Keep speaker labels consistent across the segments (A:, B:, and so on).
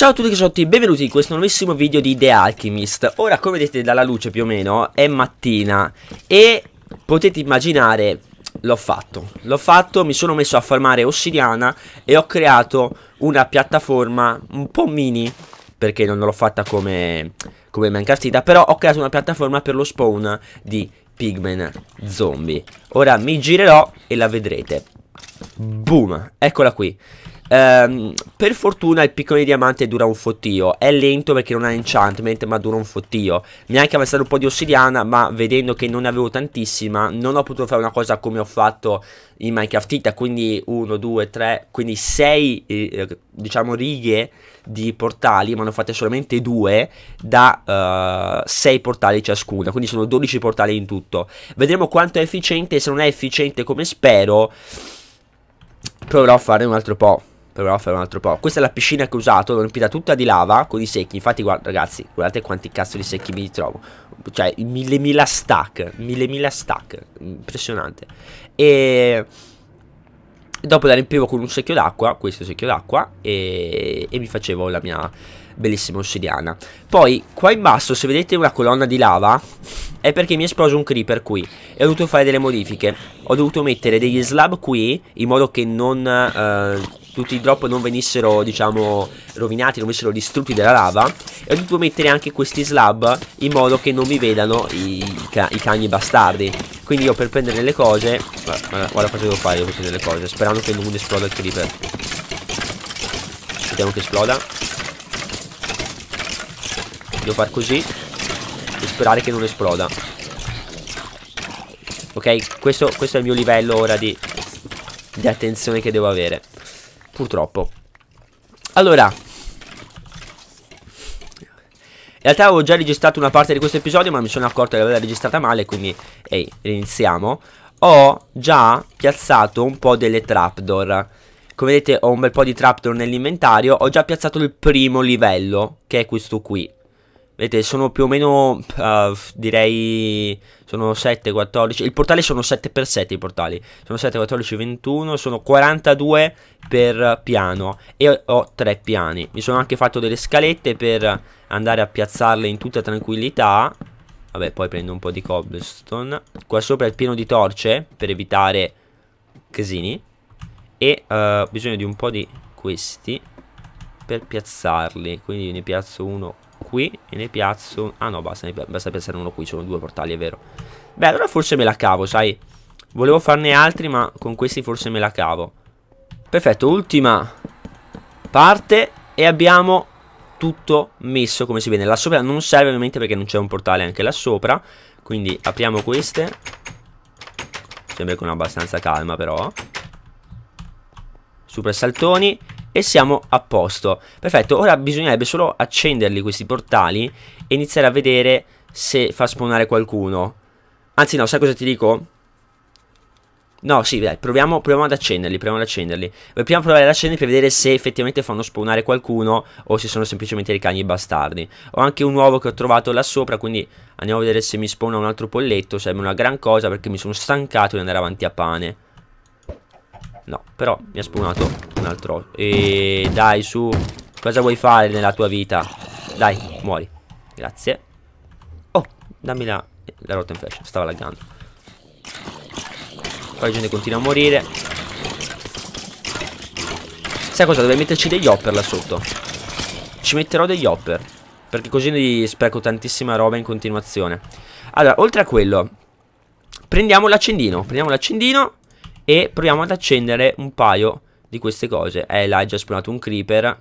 A: Ciao a tutti che sono tutti, benvenuti in questo nuovissimo video di The Alchemist Ora come vedete dalla luce più o meno è mattina e potete immaginare l'ho fatto L'ho fatto, mi sono messo a farmare ossidiana e ho creato una piattaforma un po' mini Perché non l'ho fatta come, come mancastita però ho creato una piattaforma per lo spawn di pigmen zombie Ora mi girerò e la vedrete Boom, eccola qui Ehm, per fortuna il piccone di diamante dura un fottio. È lento perché non ha enchantment, ma dura un fottio. Mi ha anche avanzato un po' di ossidiana, ma vedendo che non ne avevo tantissima, non ho potuto fare una cosa come ho fatto in Minecraft Ita. Quindi 1, 2, 3, quindi 6, eh, diciamo, righe di portali, ma ne ho fatte solamente 2 da 6 uh, eh, portali ciascuna, quindi sono 12 portali in tutto. Vedremo quanto è efficiente, se non è efficiente come spero, proverò a fare un altro po'. Però a un altro po'. Questa è la piscina che ho usato, l'ho riempita tutta di lava con i secchi. Infatti, guarda, ragazzi, guardate quanti cazzo di secchi mi trovo. Cioè, mille mila stack, mille mila stack. Impressionante. E... Dopo la riempivo con un secchio d'acqua, questo secchio d'acqua, e... e mi facevo la mia bellissima ossidiana. Poi, qua in basso, se vedete una colonna di lava, è perché mi è esploso un creeper qui. E ho dovuto fare delle modifiche. Ho dovuto mettere degli slab qui, in modo che non... Eh, tutti i drop non venissero, diciamo, rovinati, non venissero distrutti dalla lava. E ho dovuto mettere anche questi slab in modo che non mi vedano i, ca i cagni bastardi. Quindi io per prendere le cose... Guarda, guarda cosa devo fare, devo prendere le cose, sperando che non esploda il creeper. Vediamo che esploda. Devo far così e sperare che non esploda. Ok, questo, questo è il mio livello ora di di attenzione che devo avere Purtroppo. Allora, in realtà avevo già registrato una parte di questo episodio, ma mi sono accorto che l'avevo registrata male, quindi ehi, iniziamo. Ho già piazzato un po' delle trapdoor. Come vedete ho un bel po' di trapdoor nell'inventario, ho già piazzato il primo livello, che è questo qui. Vedete, sono più o meno, uh, direi, sono 7, 14, il portale sono 7x7 i portali, sono 7, 14, 21, sono 42 per piano e ho 3 piani. Mi sono anche fatto delle scalette per andare a piazzarle in tutta tranquillità. Vabbè, poi prendo un po' di cobblestone. Qua sopra è pieno di torce per evitare casini. E uh, ho bisogno di un po' di questi per piazzarli, quindi ne piazzo uno qui e ne piazzo... Ah no, basta, basta piazzare uno qui, ci sono due portali, è vero. Beh, allora forse me la cavo, sai. Volevo farne altri, ma con questi forse me la cavo. Perfetto, ultima parte e abbiamo tutto messo come si vede là sopra non serve ovviamente perché non c'è un portale anche là sopra quindi apriamo queste sempre con abbastanza calma però super saltoni e siamo a posto. Perfetto, ora bisognerebbe solo accenderli questi portali e iniziare a vedere se fa spawnare qualcuno. Anzi no, sai cosa ti dico? No, sì, dai, proviamo, proviamo, ad accenderli, proviamo ad accenderli. Proviamo a provare ad accenderli per vedere se effettivamente fanno spawnare qualcuno o se sono semplicemente dei cani bastardi. Ho anche un uovo che ho trovato là sopra, quindi andiamo a vedere se mi spawna un altro polletto. Sarebbe una gran cosa perché mi sono stancato di andare avanti a pane. No, però mi ha spawnato un altro. E dai, su. Cosa vuoi fare nella tua vita? Dai, muori. Grazie. Oh, dammi la, la rotta in flash. Stava laggando. Poi la gente continua a morire. Sai cosa? Dovrei metterci degli hopper là sotto. Ci metterò degli hopper. Perché così spreco tantissima roba in continuazione. Allora, oltre a quello, prendiamo l'accendino. Prendiamo l'accendino. E proviamo ad accendere un paio di queste cose. Eh, là è già spawnato un creeper.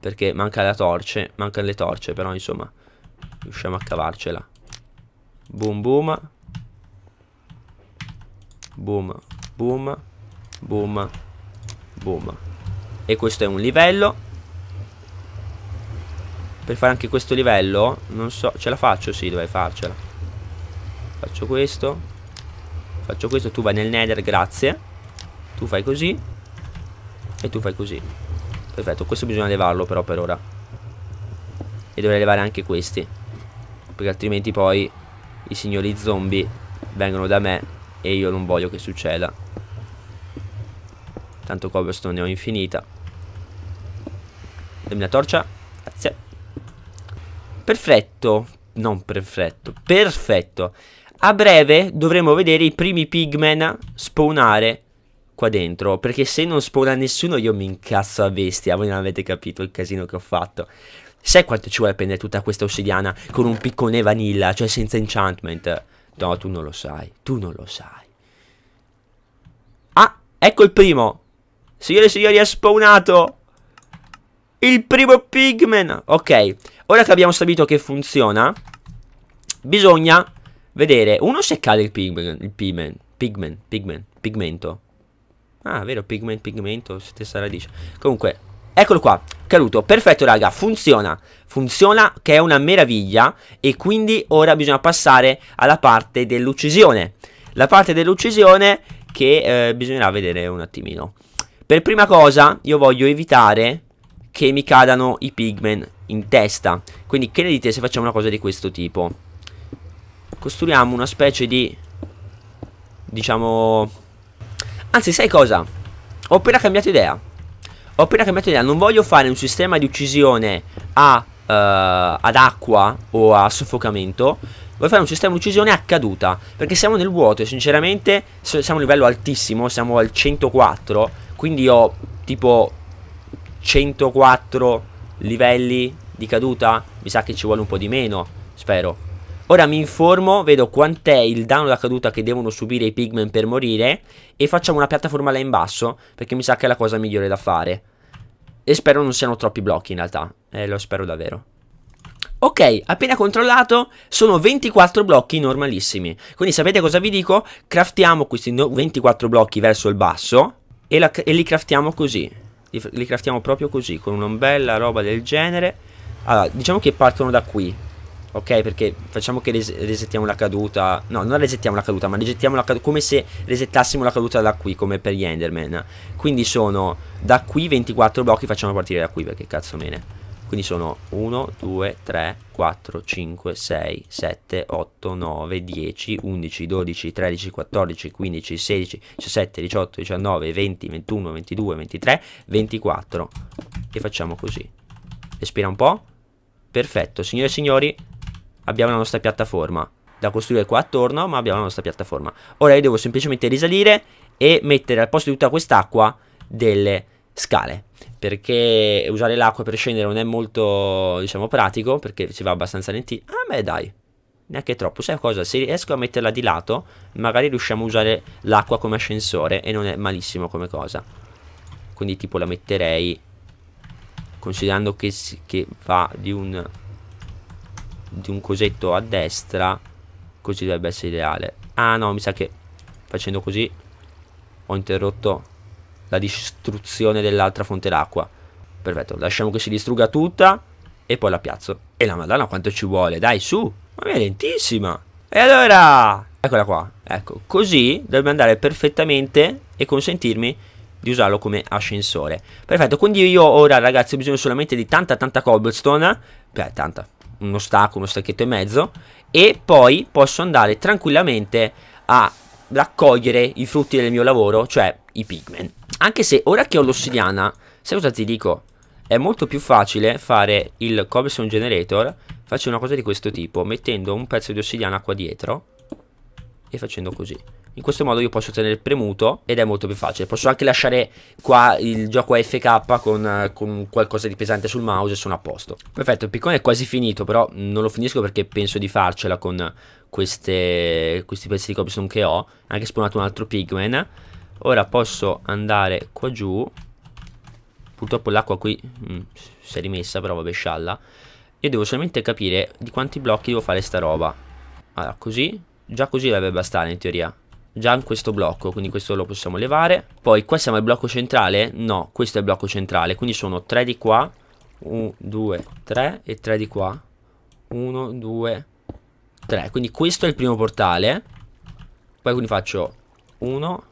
A: Perché manca la torce. Mancano le torce, però insomma. Riusciamo a cavarcela. Boom, boom. Boom, boom, boom, boom. E questo è un livello. Per fare anche questo livello, non so, ce la faccio? Sì, dovrei farcela. Faccio questo. Faccio questo, tu vai nel nether, grazie. Tu fai così. E tu fai così. Perfetto, questo bisogna levarlo però per ora. E dovrei levare anche questi. Perché altrimenti poi i signori zombie vengono da me e io non voglio che succeda. Tanto cobblestone ne ho infinita. Dammi la torcia. Grazie. Perfetto. Non perfetto. Perfetto. A breve dovremo vedere i primi pigmen spawnare qua dentro. Perché se non spawna nessuno io mi incazzo a bestia. Voi non avete capito il casino che ho fatto. Sai quanto ci vuole prendere tutta questa ossidiana con un piccone vanilla, cioè senza enchantment? No, tu non lo sai, tu non lo sai. Ah, ecco il primo. Signore e signori, ha spawnato. Il primo pigmen. Ok, ora che abbiamo stabilito che funziona, bisogna vedere, uno se cade il pigment, il pigment, pigment, pigment, pigmento. Ah, vero, pigment, pigmento, stessa radice. Comunque, eccolo qua, caduto, perfetto raga, funziona, funziona che è una meraviglia e quindi ora bisogna passare alla parte dell'uccisione. La parte dell'uccisione che eh, bisognerà vedere un attimino. Per prima cosa io voglio evitare che mi cadano i pigment in testa. Quindi che ne dite se facciamo una cosa di questo tipo? costruiamo una specie di... Diciamo... Anzi, sai cosa? Ho appena cambiato idea. Ho appena cambiato idea. Non voglio fare un sistema di uccisione a, uh, ad acqua o a soffocamento. Voglio fare un sistema di uccisione a caduta. Perché siamo nel vuoto e sinceramente siamo a un livello altissimo. Siamo al 104. Quindi ho tipo 104 livelli di caduta. Mi sa che ci vuole un po' di meno. Spero. Ora mi informo, vedo quant'è il danno da caduta che devono subire i pigmen per morire e facciamo una piattaforma là in basso perché mi sa che è la cosa migliore da fare. E spero non siano troppi blocchi in realtà, eh, lo spero davvero. Ok, appena controllato sono 24 blocchi normalissimi, quindi sapete cosa vi dico? Craftiamo questi 24 blocchi verso il basso e, la, e li craftiamo così, li, li craftiamo proprio così, con una bella roba del genere. Allora, diciamo che partono da qui, ok? Perché facciamo che res resettiamo la caduta, no, non resettiamo la caduta, ma resettiamo la caduta come se resettassimo la caduta da qui, come per gli Enderman. Quindi sono da qui 24 blocchi, facciamo partire da qui perché cazzo bene. Quindi sono 1, 2, 3, 4, 5, 6, 7, 8, 9, 10, 11, 12, 13, 14, 15, 16, 17, 18, 19, 20, 21, 22, 23, 24. E facciamo così. Espira un po'. Perfetto, signore e signori, abbiamo la nostra piattaforma da costruire qua attorno, ma abbiamo la nostra piattaforma. Ora io devo semplicemente risalire e mettere al posto di tutta quest'acqua delle scale, perché usare l'acqua per scendere non è molto, diciamo, pratico, perché si va abbastanza lenti. Ah, beh, dai, neanche troppo. Sai cosa? Se riesco a metterla di lato, magari riusciamo a usare l'acqua come ascensore e non è malissimo come cosa. Quindi tipo la metterei, considerando che, che va di un di un cosetto a destra così dovrebbe essere ideale ah no mi sa che facendo così ho interrotto la distruzione dell'altra fonte d'acqua perfetto lasciamo che si distrugga tutta e poi la piazzo e la madonna quanto ci vuole dai su ma è lentissima e allora eccola qua ecco così dovrebbe andare perfettamente e consentirmi di usarlo come ascensore perfetto quindi io ora ragazzi ho bisogno solamente di tanta tanta cobblestone beh tanta uno stacco, uno stacchetto e mezzo e poi posso andare tranquillamente a raccogliere i frutti del mio lavoro, cioè i pigment. Anche se ora che ho l'ossidiana, sai cosa ti dico? È molto più facile fare il cobblestone generator, facendo una cosa di questo tipo, mettendo un pezzo di ossidiana qua dietro e facendo così in questo modo io posso tenere premuto ed è molto più facile posso anche lasciare qua il gioco AFK con, eh, con qualcosa di pesante sul mouse e sono a posto perfetto il piccone è quasi finito però non lo finisco perché penso di farcela con queste, questi pezzi di cobblestone che ho anche spawnato un altro pigman ora posso andare qua giù purtroppo l'acqua qui mh, mm, si è rimessa però vabbè scialla io devo solamente capire di quanti blocchi devo fare sta roba allora così già così dovrebbe bastare in teoria già in questo blocco, quindi questo lo possiamo levare. Poi qua siamo al blocco centrale? No, questo è il blocco centrale, quindi sono 3 di qua, 1, 2, 3 e 3 di qua. 1, 2, 3. Quindi questo è il primo portale. Poi quindi faccio 1,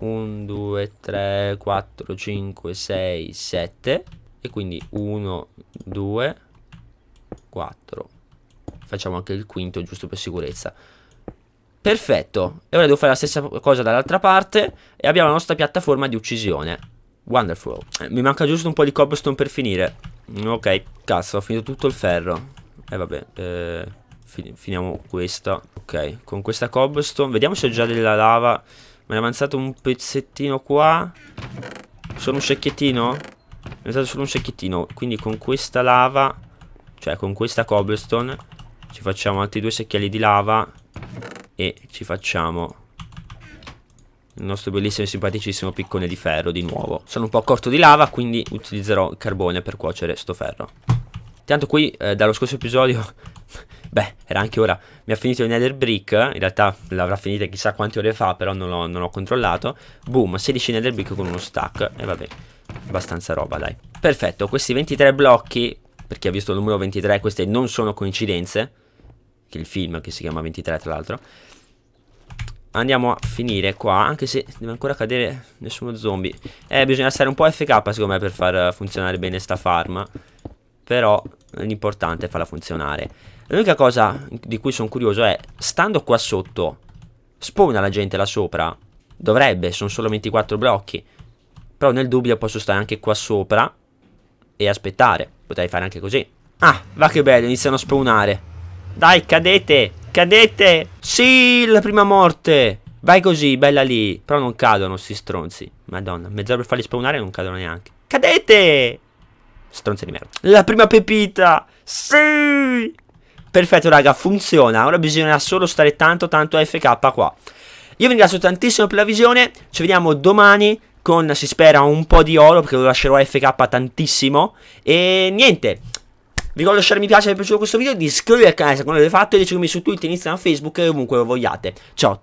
A: 1, 2, 3, 4, 5, 6, 7. E quindi 1, 2, 4. Facciamo anche il quinto giusto per sicurezza. Perfetto. E ora devo fare la stessa cosa dall'altra parte. E abbiamo la nostra piattaforma di uccisione. Wonderful. Eh, mi manca giusto un po' di cobblestone per finire. Mm, ok, cazzo, ho finito tutto il ferro. E eh, vabbè, eh, fin finiamo questa. Ok, con questa cobblestone. Vediamo se ho già della lava. Me ne è avanzato un pezzettino qua. Solo un secchiettino? Mi è avanzato solo un secchiettino. Quindi con questa lava, cioè con questa cobblestone, ci facciamo altri due secchiali di lava e ci facciamo il nostro bellissimo e simpaticissimo piccone di ferro di nuovo. Sono un po' corto di lava, quindi utilizzerò il carbone per cuocere sto ferro. Tanto qui, eh, dallo scorso episodio, beh, era anche ora, mi ha finito il nether brick, in realtà l'avrà finita chissà quante ore fa, però non, l'ho controllato. Boom, 16 nether brick con uno stack, e vabbè, abbastanza roba, dai. Perfetto, questi 23 blocchi, per chi ha visto il numero 23, queste non sono coincidenze, che il film che si chiama 23 tra l'altro andiamo a finire qua anche se deve ancora cadere nessuno zombie eh bisogna stare un po' FK secondo me per far funzionare bene sta farm però l'importante è farla funzionare l'unica cosa di cui sono curioso è stando qua sotto spawna la gente là sopra dovrebbe sono solo 24 blocchi però nel dubbio posso stare anche qua sopra e aspettare potrei fare anche così ah va che bello iniziano a spawnare dai, cadete. Cadete. Sì, la prima morte. Vai così, bella lì. Però non cadono, si stronzi. Madonna, mezz'ora per farli spawnare non cadono neanche. Cadete. Stronzi di merda. La prima pepita. Sì. Perfetto, raga, funziona. Ora bisogna solo stare tanto, tanto FK qua. Io vi ringrazio tantissimo per la visione. Ci vediamo domani con, si spera, un po' di oro perché lo lascerò FK tantissimo. E niente ricordo di lasciare mi piace se vi è piaciuto questo video, di iscrivervi al canale se non l'avete fatto e di seguirmi su Twitter, Instagram, Facebook e ovunque lo vogliate. Ciao!